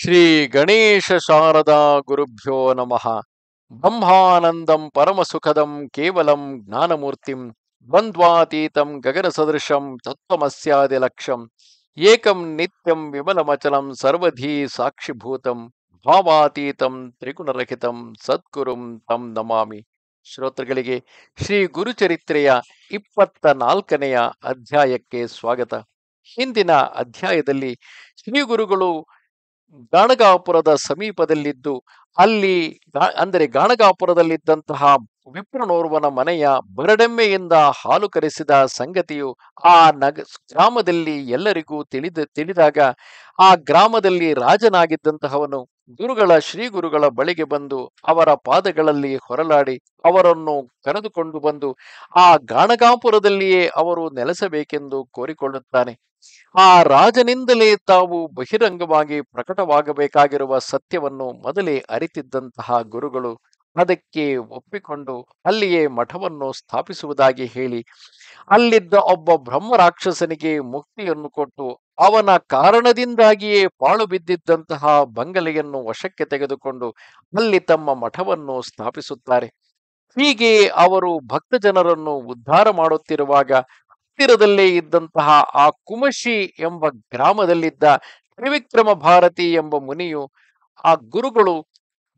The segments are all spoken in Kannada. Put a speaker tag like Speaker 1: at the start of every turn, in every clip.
Speaker 1: ಶ್ರೀ ಗಣೇಶ ಶಾರದಾ ಗುರುಭ್ಯೋ ನಮಃ ಬ್ರಹ್ಮಾನಂದಂ ಪರಮಸುಖದಂ ಕೇವಲಂ ಜ್ಞಾನಮೂರ್ತಿಂ ದ್ವಂದ್ವಾತೀತಂ ಗಗನ ಸದೃಶಂ ತತ್ವಮಸ್ಯಾದಿ ಲಕ್ಷ್ಯಂ ಏಕಂ ನಿತ್ಯಂ ವಿಮಲಮಚಲಂ ಸರ್ವಧೀ ಸಾಕ್ಷಿಭೂತಂ ಭಾವಾತೀತಂ ತ್ರಿಗುಣರಹಿತಂ ಸದ್ಗುರುಂ ತಂ ನಮಾಮಿ ಶ್ರೋತೃಗಳಿಗೆ ಶ್ರೀ ಗುರುಚರಿತ್ರೆಯ ಇಪ್ಪತ್ತ ನಾಲ್ಕನೆಯ ಅಧ್ಯಾಯಕ್ಕೆ ಸ್ವಾಗತ ಹಿಂದಿನ ಅಧ್ಯಾಯದಲ್ಲಿ ಶ್ರೀ ಗುರುಗಳು ಗಾಣಗಾಪುರದ ಸಮೀಪದಲ್ಲಿದ್ದು ಅಲ್ಲಿ ಅಂದರೆ ಗಾಣಗಾಪುರದಲ್ಲಿದ್ದಂತಹ ವಿಪ್ರನೋರ್ವನ ಮನೆಯ ಬರಡೆಮ್ಮೆಯಿಂದ ಹಾಲು ಕರೆಸಿದ ಸಂಗತಿಯು ಆ ನಗ ಗ್ರಾಮದಲ್ಲಿ ಎಲ್ಲರಿಗೂ ತಿಳಿದ ತಿಳಿದಾಗ ಆ ಗ್ರಾಮದಲ್ಲಿ ರಾಜನಾಗಿದ್ದಂತಹವನು ಗುರುಗಳ ಶ್ರೀಗುರುಗಳ ಬಳಿಗೆ ಬಂದು ಅವರ ಪಾದಗಳಲ್ಲಿ ಹೊರಲಾಡಿ ಅವರನ್ನು ಕರೆದುಕೊಂಡು ಬಂದು ಆ ಗಾಣಗಾಪುರದಲ್ಲಿಯೇ ಅವರು ನೆಲೆಸಬೇಕೆಂದು ಕೋರಿಕೊಳ್ಳುತ್ತಾನೆ ಆ ರಾಜನಿಂದಲೇ ತಾವು ಬಹಿರಂಗವಾಗಿ ಪ್ರಕಟವಾಗಬೇಕಾಗಿರುವ ಸತ್ಯವನ್ನು ಮೊದಲೇ ಅರಿತಿದ್ದಂತಹ ಗುರುಗಳು ಅದಕ್ಕೆ ಒಪ್ಪಿಕೊಂಡು ಅಲ್ಲಿಯೇ ಮಠವನ್ನು ಸ್ಥಾಪಿಸುವುದಾಗಿ ಹೇಳಿ ಅಲ್ಲಿದ್ದ ಒಬ್ಬ ಬ್ರಹ್ಮ ರಾಕ್ಷಸನಿಗೆ ಮುಕ್ತಿಯನ್ನು ಕೊಟ್ಟು ಅವನ ಕಾರಣದಿಂದಾಗಿಯೇ ಪಾಳು ಬಿದ್ದಿದ್ದಂತಹ ಬಂಗಲೆಯನ್ನು ವಶಕ್ಕೆ ತೆಗೆದುಕೊಂಡು ಅಲ್ಲಿ ತಮ್ಮ ಮಠವನ್ನು ಸ್ಥಾಪಿಸುತ್ತಾರೆ ಹೀಗೆ ಅವರು ಭಕ್ತ ಜನರನ್ನು ಉದ್ಧಾರ ಮಾಡುತ್ತಿರುವಾಗ ಹತ್ತಿರದಲ್ಲೇ ಇದ್ದಂತಹ ಆ ಕುಮಶಿ ಎಂಬ ಗ್ರಾಮದಲ್ಲಿದ್ದ ತ್ರಿವಿಕ್ರಮ ಭಾರತಿ ಎಂಬ ಮುನಿಯು ಆ ಗುರುಗಳು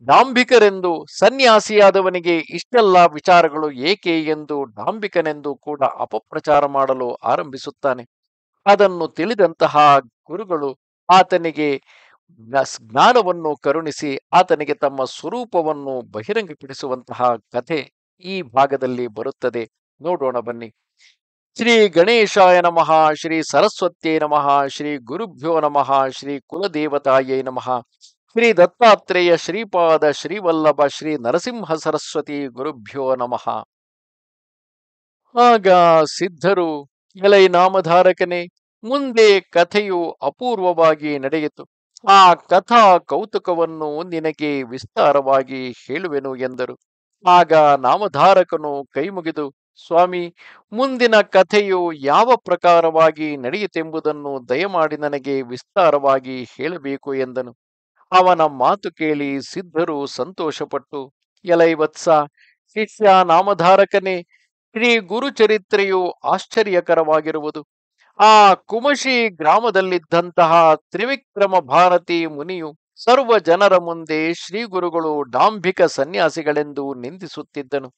Speaker 1: ಡಾಂಬಿಕರೆಂದು ಸನ್ಯಾಸಿಯಾದವನಿಗೆ ಇಷ್ಟೆಲ್ಲ ವಿಚಾರಗಳು ಏಕೆ ಎಂದು ಡಾಂಬಿಕನೆಂದು ಕೂಡ ಅಪಪ್ರಚಾರ ಮಾಡಲು ಆರಂಭಿಸುತ್ತಾನೆ ಅದನ್ನು ತಿಳಿದಂತಹ ಗುರುಗಳು ಆತನಿಗೆ ಜ್ಞಾನವನ್ನು ಕರುಣಿಸಿ ಆತನಿಗೆ ತಮ್ಮ ಸ್ವರೂಪವನ್ನು ಬಹಿರಂಗಪಡಿಸುವಂತಹ ಕಥೆ ಈ ಭಾಗದಲ್ಲಿ ಬರುತ್ತದೆ ನೋಡೋಣ ಬನ್ನಿ ಶ್ರೀ ಗಣೇಶಾಯ ನಮಃ ಶ್ರೀ ಸರಸ್ವತ್ಯೈ ನಮಃ ಶ್ರೀ ಗುರುಭ್ಯೋ ನಮಃ ಶ್ರೀ ಕುಲದೇವತಾಯೈ ನಮಃ ಶ್ರೀ ದತ್ತಾತ್ರೇಯ ಶ್ರೀಪಾದ ಶ್ರೀವಲ್ಲಭ ಶ್ರೀ ನರಸಿಂಹ ಸರಸ್ವತಿ ಗುರುಭ್ಯೋ ನಮಃ ಆಗ ಸಿದ್ಧರು ಎಲೈ ನಾಮಧಾರಕನೇ ಮುಂದೆ ಕಥೆಯು ಅಪೂರ್ವವಾಗಿ ನಡೆಯಿತು ಆ ಕಥಾ ಕೌತುಕವನ್ನು ನಿನಗೆ ವಿಸ್ತಾರವಾಗಿ ಹೇಳುವೆನು ಎಂದರು ಆಗ ನಾಮಧಾರಕನು ಕೈಮುಗಿದು ಸ್ವಾಮಿ ಮುಂದಿನ ಕಥೆಯು ಯಾವ ಪ್ರಕಾರವಾಗಿ ನಡೆಯುತ್ತೆಂಬುದನ್ನು ದಯಮಾಡಿ ನನಗೆ ವಿಸ್ತಾರವಾಗಿ ಹೇಳಬೇಕು ಎಂದನು ಅವನ ಮಾತು ಕೇಳಿ ಸಿದ್ಧರು ಸಂತೋಷಪಟ್ಟು ಎಲೈವತ್ಸ ಶಿಷ್ಯ ನಾಮಧಾರಕನೇ ಶ್ರೀ ಗುರುಚರಿತ್ರೆಯು ಆಶ್ಚರ್ಯಕರವಾಗಿರುವುದು ಆ ಕುಮಶಿ ಗ್ರಾಮದಲ್ಲಿದ್ದಂತಹ ತ್ರಿವಿಕ್ರಮ ಭಾರತಿ ಮುನಿಯು ಸರ್ವ ಜನರ ಮುಂದೆ ಶ್ರೀಗುರುಗಳು ಡಾಂಭಿಕ ಸನ್ಯಾಸಿಗಳೆಂದು ನಿಂದಿಸುತ್ತಿದ್ದನು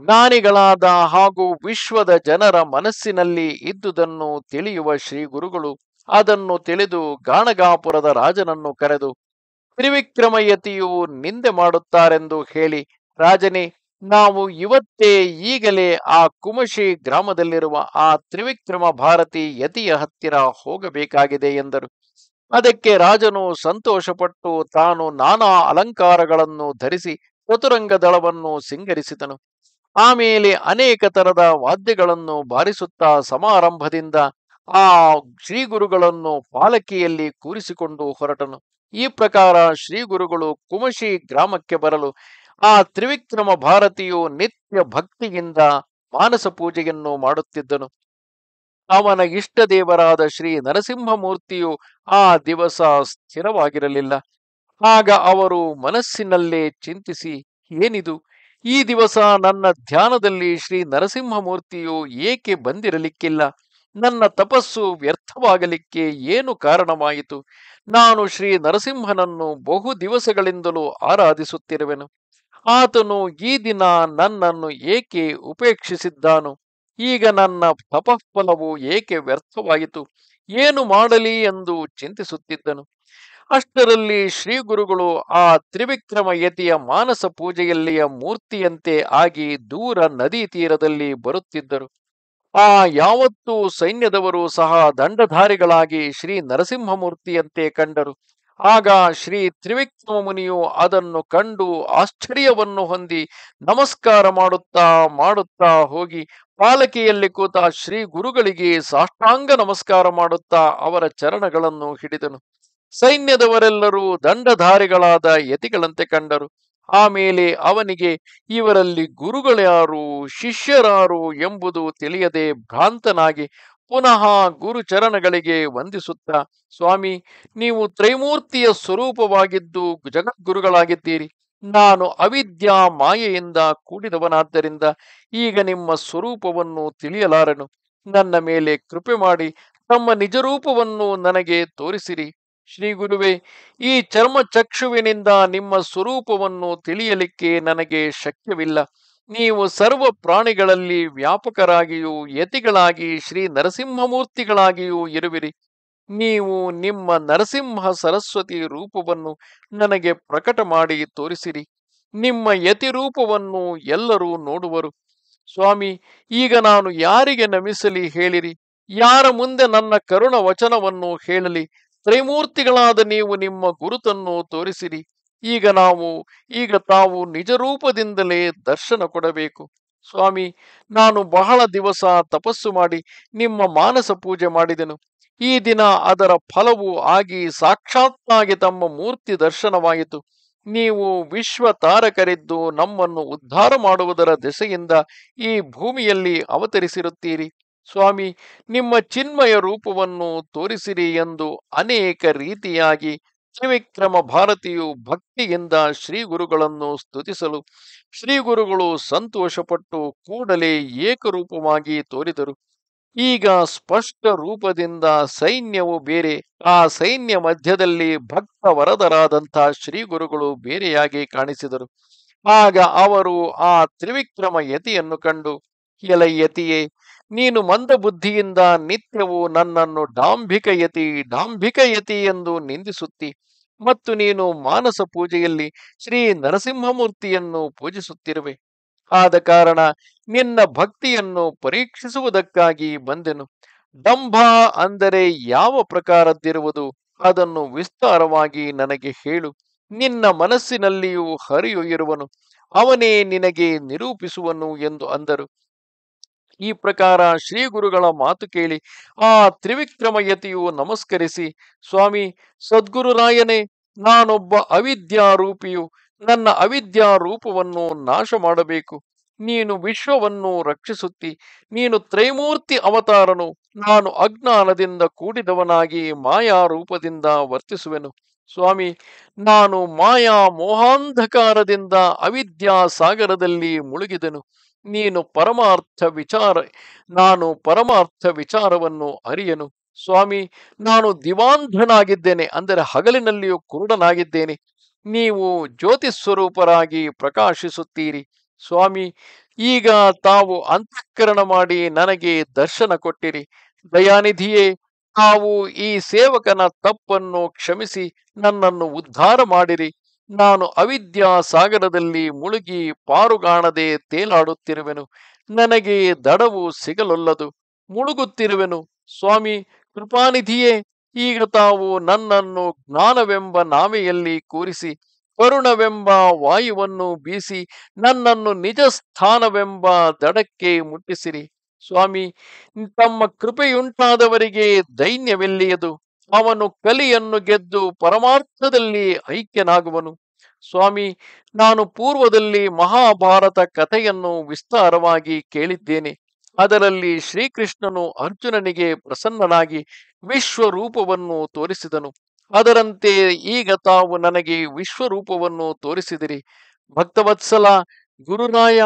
Speaker 1: ಜ್ಞಾನಿಗಳಾದ ಹಾಗೂ ವಿಶ್ವದ ಜನರ ಮನಸ್ಸಿನಲ್ಲಿ ಇದ್ದುದನ್ನು ತಿಳಿಯುವ ಶ್ರೀ ಗುರುಗಳು ಅದನ್ನು ತಿಳಿದು ಗಾಣಗಾಪುರದ ರಾಜನನ್ನು ಕರೆದು ತ್ರಿವಿಕ್ರಮಯತಿಯು ನಿಂದೆ ಮಾಡುತ್ತಾರೆಂದು ಹೇಳಿ ರಾಜನೇ ನಾವು ಇವತ್ತೇ ಈಗಲೇ ಆ ಕುಮಶಿ ಗ್ರಾಮದಲ್ಲಿರುವ ಆ ತ್ರಿವಿಕ್ರಮ ಭಾರತಿ ಯತಿಯ ಹತ್ತಿರ ಹೋಗಬೇಕಾಗಿದೆ ಎಂದರು ಅದಕ್ಕೆ ರಾಜನು ಸಂತೋಷಪಟ್ಟು ತಾನು ನಾನಾ ಅಲಂಕಾರಗಳನ್ನು ಧರಿಸಿ ಚತುರಂಗ ದಳವನ್ನು ಸಿಂಗರಿಸಿದನು ಆಮೇಲೆ ಅನೇಕ ತರದ ವಾದ್ಯಗಳನ್ನು ಬಾರಿಸುತ್ತಾ ಸಮಾರಂಭದಿಂದ ಆ ಶ್ರೀಗುರುಗಳನ್ನು ಪಾಲಕಿಯಲ್ಲಿ ಕೂರಿಸಿಕೊಂಡು ಹೊರಟನು ಈ ಪ್ರಕಾರ ಶ್ರೀಗುರುಗಳು ಕುಮಶಿ ಗ್ರಾಮಕ್ಕೆ ಬರಲು ಆ ತ್ರಿವಿಕ್ರಮ ಭಾರತಿಯು ನಿತ್ಯ ಭಕ್ತಿಯಿಂದ ಮಾನಸ ಪೂಜೆಯನ್ನು ಮಾಡುತ್ತಿದ್ದನು ಅವನ ಇಷ್ಟ ದೇವರಾದ ಶ್ರೀ ನರಸಿಂಹಮೂರ್ತಿಯು ಆ ದಿವಸ ಸ್ಥಿರವಾಗಿರಲಿಲ್ಲ ಆಗ ಅವರು ಮನಸ್ಸಿನಲ್ಲೇ ಚಿಂತಿಸಿ ಏನಿದು ಈ ದಿವಸ ನನ್ನ ಧ್ಯಾನದಲ್ಲಿ ಶ್ರೀ ನರಸಿಂಹಮೂರ್ತಿಯು ಏಕೆ ಬಂದಿರಲಿಕ್ಕಿಲ್ಲ ನನ್ನ ತಪಸ್ಸು ವ್ಯರ್ಥವಾಗಲಿಕ್ಕೆ ಏನು ಕಾರಣವಾಯಿತು ನಾನು ಶ್ರೀ ನರಸಿಂಹನನ್ನು ಬಹು ದಿವಸಗಳಿಂದಲೂ ಆರಾಧಿಸುತ್ತಿರುವೆನು ಆತನು ಈ ದಿನ ನನ್ನನ್ನು ಏಕೆ ಉಪೇಕ್ಷಿಸಿದ್ದಾನು ಈಗ ನನ್ನ ತಪಫಲವು ಏಕೆ ವ್ಯರ್ಥವಾಯಿತು ಏನು ಮಾಡಲಿ ಎಂದು ಚಿಂತಿಸುತ್ತಿದ್ದನು ಅಷ್ಟರಲ್ಲಿ ಶ್ರೀ ಗುರುಗಳು ಆ ತ್ರಿವಿಕ್ರಮ ಯತಿಯ ಮಾನಸ ಪೂಜೆಯಲ್ಲಿಯ ಮೂರ್ತಿಯಂತೆ ಆಗಿ ದೂರ ನದಿ ತೀರದಲ್ಲಿ ಬರುತ್ತಿದ್ದರು ಆ ಯಾವತ್ತೂ ಸೈನ್ಯದವರು ಸಹ ದಂಡಧಾರಿಗಳಾಗಿ ಶ್ರೀ ನರಸಿಂಹಮೂರ್ತಿಯಂತೆ ಕಂಡರು ಆಗ ಶ್ರೀ ತ್ರಿವಿಕ್ರಮ ಮುನಿಯು ಅದನ್ನು ಕಂಡು ಆಶ್ಚರ್ಯವನ್ನು ಹೊಂದಿ ನಮಸ್ಕಾರ ಮಾಡುತ್ತಾ ಮಾಡುತ್ತಾ ಹೋಗಿ ಪಾಲಕಿಯಲ್ಲಿ ಕೂತ ಶ್ರೀ ಗುರುಗಳಿಗೆ ಸಾಷ್ಟಾಂಗ ನಮಸ್ಕಾರ ಮಾಡುತ್ತಾ ಅವರ ಚರಣಗಳನ್ನು ಹಿಡಿದನು ಸೈನ್ಯದವರೆಲ್ಲರೂ ದಂಡಧಾರಿಗಳಾದ ಯತಿಗಳಂತೆ ಕಂಡರು ಆಮೇಲೆ ಅವನಿಗೆ ಇವರಲ್ಲಿ ಗುರುಗಳ್ಯಾರು ಶಿಷ್ಯರಾರು ಎಂಬುದು ತಿಳಿಯದೆ ಭ್ರಾಂತನಾಗಿ ಪುನಃ ಗುರು ಚರಣಗಳಿಗೆ ಸ್ವಾಮಿ ನೀವು ತ್ರೈಮೂರ್ತಿಯ ಸ್ವರೂಪವಾಗಿದ್ದು ಜಗದ್ಗುರುಗಳಾಗಿದ್ದೀರಿ ನಾನು ಅವಿದ್ಯಾ ಮಾಯೆಯಿಂದ ಕೂಡಿದವನಾದ್ದರಿಂದ ಈಗ ನಿಮ್ಮ ಸ್ವರೂಪವನ್ನು ತಿಳಿಯಲಾರನು ನನ್ನ ಮೇಲೆ ಕೃಪೆ ಮಾಡಿ ತಮ್ಮ ನಿಜರೂಪವನ್ನು ನನಗೆ ತೋರಿಸಿರಿ ಶ್ರೀ ಗುರುವೆ ಈ ಚರ್ಮ ಚಕ್ಷುವಿನಿಂದ ನಿಮ್ಮ ಸ್ವರೂಪವನ್ನು ತಿಳಿಯಲಿಕ್ಕೆ ನನಗೆ ಶಕ್ಯವಿಲ್ಲ ನೀವು ಸರ್ವ ಪ್ರಾಣಿಗಳಲ್ಲಿ ವ್ಯಾಪಕರಾಗಿಯೂ ಯತಿಗಳಾಗಿ ಶ್ರೀ ನರಸಿಂಹಮೂರ್ತಿಗಳಾಗಿಯೂ ಇರುವಿರಿ ನೀವು ನಿಮ್ಮ ನರಸಿಂಹ ಸರಸ್ವತಿ ರೂಪವನ್ನು ನನಗೆ ಪ್ರಕಟ ಮಾಡಿ ತೋರಿಸಿರಿ ನಿಮ್ಮ ಯತಿ ರೂಪವನ್ನು ಎಲ್ಲರೂ ನೋಡುವರು ಸ್ವಾಮಿ ಈಗ ನಾನು ಯಾರಿಗೆ ನಮಿಸಲಿ ಹೇಳಿರಿ ಯಾರ ಮುಂದೆ ನನ್ನ ಕರುಣ ವಚನವನ್ನು ಹೇಳಲಿ ತ್ರೈಮೂರ್ತಿಗಳಾದ ನೀವು ನಿಮ್ಮ ಗುರುತನ್ನು ತೋರಿಸಿರಿ ಈಗ ನಾವು ಈಗ ತಾವು ನಿಜ ರೂಪದಿಂದಲೇ ದರ್ಶನ ಕೊಡಬೇಕು ಸ್ವಾಮಿ ನಾನು ಬಹಳ ದಿವಸ ತಪಸ್ಸು ಮಾಡಿ ನಿಮ್ಮ ಮಾನಸ ಪೂಜೆ ಮಾಡಿದೆನು ಈ ದಿನ ಅದರ ಫಲವು ಆಗಿ ಸಾಕ್ಷಾತ್ತಾಗಿ ತಮ್ಮ ಮೂರ್ತಿ ದರ್ಶನವಾಯಿತು ನೀವು ವಿಶ್ವ ತಾರಕರಿದ್ದು ನಮ್ಮನ್ನು ಉದ್ಧಾರ ಮಾಡುವುದರ ದೆಸೆಯಿಂದ ಈ ಭೂಮಿಯಲ್ಲಿ ಅವತರಿಸಿರುತ್ತೀರಿ ಸ್ವಾಮಿ ನಿಮ್ಮ ಚಿನ್ಮಯ ರೂಪವನ್ನು ತೋರಿಸಿರಿ ಎಂದು ಅನೇಕ ರೀತಿಯಾಗಿ ತ್ರಿವಿಕ್ರಮ ಭಾರತೀಯು ಭಕ್ತಿಯಿಂದ ಶ್ರೀ ಗುರುಗಳನ್ನು ಸ್ತುತಿಸಲು ಶ್ರೀ ಗುರುಗಳು ಸಂತೋಷಪಟ್ಟು ಕೂಡಲೇ ಏಕರೂಪವಾಗಿ ತೋರಿದರು ಈಗ ಸ್ಪಷ್ಟ ರೂಪದಿಂದ ಸೈನ್ಯವು ಬೇರೆ ಆ ಸೈನ್ಯ ಮಧ್ಯದಲ್ಲಿ ಭಕ್ತ ವರದರಾದಂಥ ಶ್ರೀ ಗುರುಗಳು ಬೇರೆಯಾಗಿ ಕಾಣಿಸಿದರು ಆಗ ಅವರು ಆ ತ್ರಿವಿಕ್ರಮ ಯತಿಯನ್ನು ಕಂಡು ಕೆಲ ಯತಿಯೇ ನೀನು ಮಂದ ಬುದ್ಧಿಯಿಂದ ನಿತ್ಯವು ನನ್ನನ್ನು ಡಾಂಭಿಕಯತಿ ಡಾಂಭಿಕಯತಿ ಎಂದು ನಿಂದಿಸುತ್ತಿ ಮತ್ತು ನೀನು ಮಾನಸ ಪೂಜೆಯಲ್ಲಿ ಶ್ರೀ ನರಸಿಂಹಮೂರ್ತಿಯನ್ನು ಪೂಜಿಸುತ್ತಿರುವೆ ಆದ ಕಾರಣ ನಿನ್ನ ಭಕ್ತಿಯನ್ನು ಪರೀಕ್ಷಿಸುವುದಕ್ಕಾಗಿ ಬಂದೆನು ಡಂಭ ಅಂದರೆ ಯಾವ ಪ್ರಕಾರದ್ದಿರುವುದು ಅದನ್ನು ವಿಸ್ತಾರವಾಗಿ ನನಗೆ ಹೇಳು ನಿನ್ನ ಮನಸ್ಸಿನಲ್ಲಿಯೂ ಹರಿಯು ಇರುವನು ಅವನೇ ನಿನಗೆ ನಿರೂಪಿಸುವನು ಎಂದು ಅಂದರು ಈ ಪ್ರಕಾರ ಶ್ರೀ ಗುರುಗಳ ಮಾತು ಕೇಳಿ ಆ ತ್ರಿವಿಕ್ರಮಯತಿಯು ನಮಸ್ಕರಿಸಿ ಸ್ವಾಮಿ ಸದ್ಗುರುರಾಯನೇ ನಾನೊಬ್ಬ ಅವಿದ್ಯಾರೂಪಿಯು ನನ್ನ ಅವಿದ್ಯಾರೂಪವನ್ನು ನಾಶ ಮಾಡಬೇಕು ನೀನು ವಿಶ್ವವನ್ನು ರಕ್ಷಿಸುತ್ತಿ ನೀನು ತ್ರೈಮೂರ್ತಿ ಅವತಾರನು ನಾನು ಅಜ್ಞಾನದಿಂದ ಕೂಡಿದವನಾಗಿ ಮಾಯಾ ರೂಪದಿಂದ ವರ್ತಿಸುವೆನು ಸ್ವಾಮಿ ನಾನು ಮಾಯಾ ಮೋಹಾಂಧಕಾರದಿಂದ ಅವಿದ್ಯಾ ಸಾಗರದಲ್ಲಿ ಮುಳುಗಿದೆನು ನೀನು ಪರಮಾರ್ಥ ವಿಚಾರ ನಾನು ಪರಮಾರ್ಥ ವಿಚಾರವನ್ನು ಅರಿಯನು ಸ್ವಾಮಿ ನಾನು ದಿವಾಂಧನಾಗಿದ್ದೇನೆ ಅಂದರೆ ಹಗಲಿನಲ್ಲಿಯೂ ಕುರುಡನಾಗಿದ್ದೇನೆ ನೀವು ಜ್ಯೋತಿ ಸ್ವರೂಪರಾಗಿ ಪ್ರಕಾಶಿಸುತ್ತೀರಿ ಸ್ವಾಮಿ ಈಗ ತಾವು ಅಂತಃಕರಣ ಮಾಡಿ ನನಗೆ ದರ್ಶನ ಕೊಟ್ಟಿರಿ ದಯಾನಿಧಿಯೇ ತಾವು ಈ ಸೇವಕನ ತಪ್ಪನ್ನು ಕ್ಷಮಿಸಿ ನನ್ನನ್ನು ಉದ್ಧಾರ ಮಾಡಿರಿ ನಾನು ಅವಿದ್ಯಾ ಸಾಗರದಲ್ಲಿ ಮುಳುಗಿ ಪಾರುಗಾಣದೆ ತೇಲಾಡುತ್ತಿರುವೆನು ನನಗೆ ದಡವು ಸಿಗಲೊಲ್ಲದು ಮುಳುಗುತ್ತಿರುವೆನು ಸ್ವಾಮಿ ಕೃಪಾನಿಧಿಯೇ ಈಗ ತಾವು ನನ್ನನ್ನು ಜ್ಞಾನವೆಂಬ ನಾಮೆಯಲ್ಲಿ ಕೂರಿಸಿ ವರುಣವೆಂಬ ವಾಯುವನ್ನು ಬೀಸಿ ನನ್ನನ್ನು ನಿಜ ಸ್ಥಾನವೆಂಬ ದಡಕ್ಕೆ ಮುಟ್ಟಿಸಿರಿ ಸ್ವಾಮಿ ತಮ್ಮ ಕೃಪೆಯುಂಟಾದವರಿಗೆ ದೈನ್ಯವೆಲ್ಲಿಯದು ಅವನು ಕಲಿಯನ್ನು ಗೆದ್ದು ಪರಮಾರ್ಥದಲ್ಲಿ ಐಕ್ಯನಾಗುವನು ಸ್ವಾಮಿ ನಾನು ಪೂರ್ವದಲ್ಲಿ ಮಹಾಭಾರತ ಕಥೆಯನ್ನು ವಿಸ್ತಾರವಾಗಿ ಕೇಳಿದ್ದೇನೆ ಅದರಲ್ಲಿ ಶ್ರೀಕೃಷ್ಣನು ಅರ್ಜುನನಿಗೆ ಪ್ರಸನ್ನನಾಗಿ ವಿಶ್ವರೂಪವನ್ನು ತೋರಿಸಿದನು ಅದರಂತೆ ಈಗ ತಾವು ನನಗೆ ವಿಶ್ವರೂಪವನ್ನು ತೋರಿಸಿದಿರಿ ಭಕ್ತವತ್ಸಲ ಗುರುರಾಯ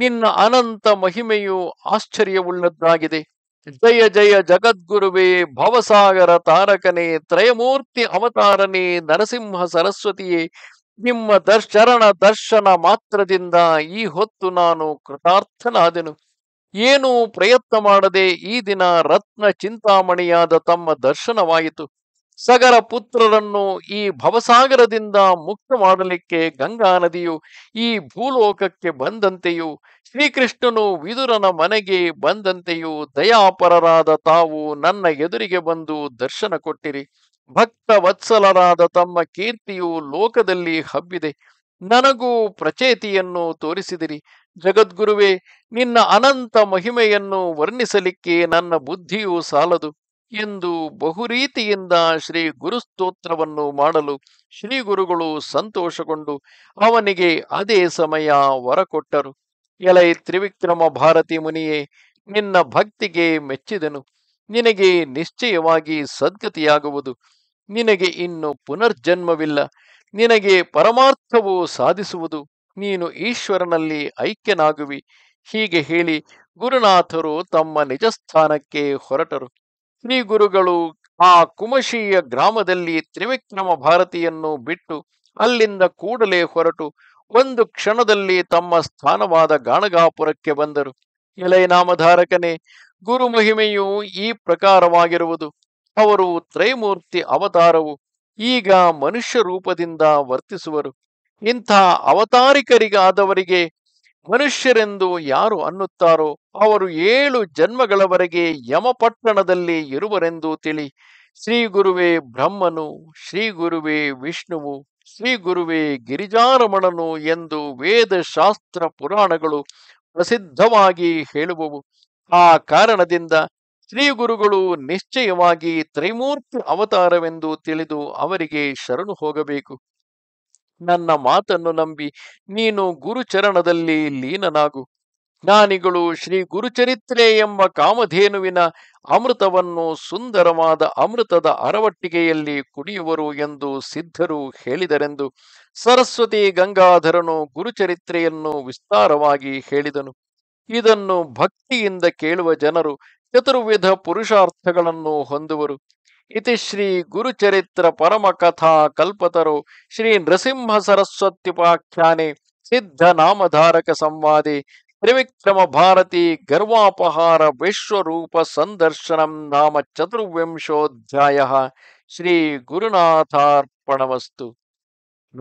Speaker 1: ನಿನ್ನ ಅನಂತ ಮಹಿಮೆಯು ಆಶ್ಚರ್ಯವುಳ್ಳದ್ದಾಗಿದೆ ಜಯ ಜಯ ಜಗದ್ಗುರುವೇ ಭವಸಾಗರ ತಾರಕನೇ ತ್ರಯಮೂರ್ತಿ ಅವತಾರನೇ ನರಸಿಂಹ ಸರಸ್ವತಿಯೇ ನಿಮ್ಮ ದರ್ಶರಣ ದರ್ಶನ ಮಾತ್ರದಿಂದ ಈ ಹೊತ್ತು ನಾನು ಕೃತಾರ್ಥನಾದೆನು ಏನೂ ಪ್ರಯತ್ನ ಮಾಡದೆ ಈ ದಿನ ರತ್ನ ಚಿಂತಾಮಣಿಯಾದ ತಮ್ಮ ದರ್ಶನವಾಯಿತು ಸಗರ ಪುತ್ರರನ್ನು ಈ ಭವಸಾಗರದಿಂದ ಮುಕ್ತ ಮಾಡಲಿಕ್ಕೆ ಗಂಗಾ ನದಿಯು ಈ ಭೂಲೋಕಕ್ಕೆ ಬಂದಂತೆಯೂ ಶ್ರೀಕೃಷ್ಣನು ವಿದುರನ ಮನೆಗೆ ಬಂದಂತೆಯೂ ದಯಾಪರರಾದ ತಾವು ನನ್ನ ಎದುರಿಗೆ ಬಂದು ದರ್ಶನ ಕೊಟ್ಟಿರಿ ಭಕ್ತ ವತ್ಸಲರಾದ ತಮ್ಮ ಕೀರ್ತಿಯು ಲೋಕದಲ್ಲಿ ಹಬ್ಬಿದೆ ನನಗೂ ಪ್ರಚೇತಿಯನ್ನು ತೋರಿಸಿದಿರಿ ಜಗದ್ಗುರುವೆ ನಿನ್ನ ಅನಂತ ಮಹಿಮೆಯನ್ನು ವರ್ಣಿಸಲಿಕ್ಕೆ ನನ್ನ ಬುದ್ಧಿಯೂ ಸಾಲದು ಎಂದು ಬಹುರೀತಿಯಿಂದ ಶ್ರೀ ಗುರುಸ್ತೋತ್ರವನ್ನು ಮಾಡಲು ಶ್ರೀ ಗುರುಗಳು ಸಂತೋಷಗೊಂಡು ಅವನಿಗೆ ಅದೇ ಸಮಯ ವರಕೊಟ್ಟರು ಎಲೈ ತ್ರಿವಿಕ್ರಮ ಭಾರತಿ ಮುನಿಯೇ ನಿನ್ನ ಭಕ್ತಿಗೆ ಮೆಚ್ಚಿದನು ನಿನಗೆ ನಿಶ್ಚಯವಾಗಿ ಸದ್ಗತಿಯಾಗುವುದು ನಿನಗೆ ಇನ್ನು ಪುನರ್ಜನ್ಮವಿಲ್ಲ ನಿನಗೆ ಪರಮಾರ್ಥವು ಸಾಧಿಸುವುದು ನೀನು ಈಶ್ವರನಲ್ಲಿ ಐಕ್ಯನಾಗುವಿ ಹೀಗೆ ಹೇಳಿ ಗುರುನಾಥರು ತಮ್ಮ ನಿಜಸ್ಥಾನಕ್ಕೆ ಹೊರಟರು ಶ್ರೀ ಗುರುಗಳು ಆ ಕುಮಶಿಯ ಗ್ರಾಮದಲ್ಲಿ ತ್ರಿವಿಕ್ರಮ ಭಾರತಿಯನ್ನು ಬಿಟ್ಟು ಅಲ್ಲಿಂದ ಕೂಡಲೇ ಹೊರಟು ಒಂದು ಕ್ಷಣದಲ್ಲಿ ತಮ್ಮ ಸ್ಥಾನವಾದ ಗಾಣಗಾಪುರಕ್ಕೆ ಬಂದರು ಎಲೆನಾಮಧಾರಕನೇ ಗುರು ಮಹಿಮೆಯು ಈ ಪ್ರಕಾರವಾಗಿರುವುದು ಅವರು ತ್ರೈಮೂರ್ತಿ ಅವತಾರವು ಈಗ ಮನುಷ್ಯ ರೂಪದಿಂದ ವರ್ತಿಸುವರು ಇಂಥ ಅವತಾರಿಕರಿಗಾದವರಿಗೆ ಮನುಷ್ಯರೆಂದು ಯಾರು ಅನ್ನುತ್ತಾರೋ ಅವರು ಏಳು ಜನ್ಮಗಳವರೆಗೆ ಯಮಪಟ್ಟಣದಲ್ಲಿ ಇರುವರೆಂದು ತಿಳಿ ಶ್ರೀ ಗುರುವೇ ಬ್ರಹ್ಮನು ಶ್ರೀ ಗುರುವೇ ವಿಷ್ಣುವು ಶ್ರೀ ಗುರುವೇ ಗಿರಿಜಾರಮಣನು ಎಂದು ವೇದ ಶಾಸ್ತ್ರ ಪುರಾಣಗಳು ಪ್ರಸಿದ್ಧವಾಗಿ ಹೇಳುವವು ಆ ಕಾರಣದಿಂದ ಶ್ರೀ ಗುರುಗಳು ನಿಶ್ಚಯವಾಗಿ ತ್ರಿಮೂರ್ತಿ ಅವತಾರವೆಂದು ತಿಳಿದು ಅವರಿಗೆ ಶರಣು ಹೋಗಬೇಕು ನನ್ನ ಮಾತನ್ನು ನಂಬಿ ನೀನು ಗುರುಚರಣದಲ್ಲಿ ಲೀನನಾಗು ಜ್ಞಾನಿಗಳು ಶ್ರೀ ಗುರುಚರಿತ್ರೆ ಎಂಬ ಕಾಮಧೇನುವಿನ ಅಮೃತವನ್ನು ಸುಂದರವಾದ ಅಮೃತದ ಅರವಟ್ಟಿಗೆಯಲ್ಲಿ ಕುಡಿಯುವರು ಎಂದು ಸಿದ್ಧರು ಹೇಳಿದರೆಂದು ಸರಸ್ವತಿ ಗಂಗಾಧರನು ಗುರುಚರಿತ್ರೆಯನ್ನು ವಿಸ್ತಾರವಾಗಿ ಹೇಳಿದನು ಇದನ್ನು ಭಕ್ತಿಯಿಂದ ಕೇಳುವ ಜನರು ಚತುರ್ವಿಧ ಪುರುಷಾರ್ಥಗಳನ್ನು ಹೊಂದುವರು ಇತಿ ಶ್ರೀ ಗುರುಚರಿತ್ರ ಪರಮ ಕಥಾ ಕಲ್ಪತರು ಶ್ರೀ ನೃಸಿಂಹ ಸರಸ್ವತ್ಯುಪಾಖ್ಯಾನೆ ಸಿದ್ಧ ನಾಮಧಾರಕ ಸಂವಾದಿ ತ್ರಿವಿಕ್ರಮ ಭಾರತಿ ಗರ್ವಾಪಹಾರ ವಿಶ್ವರೂಪ ಸಂದರ್ಶನಂ ನಾಮ ಚತುರ್ವಿಂಶೋಧ್ಯಾಯ ಶ್ರೀ ಗುರುನಾಥಾರ್ಪಣಮಸ್ತು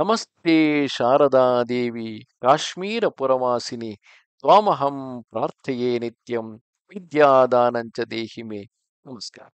Speaker 1: ನಮಸ್ತೆ ಶಾರದಾ ದೇವಿ ಕಾಶ್ಮೀರ ಪುರವಾಸಿನಿ ತ್ವಾಮಹಂ ಪ್ರಾರ್ಥೆಯೇ ನಿತ್ಯಂ ವಿದ್ಯಾದಾನಂಚ ದೇಹಿಮೆ ನಮಸ್ಕಾರ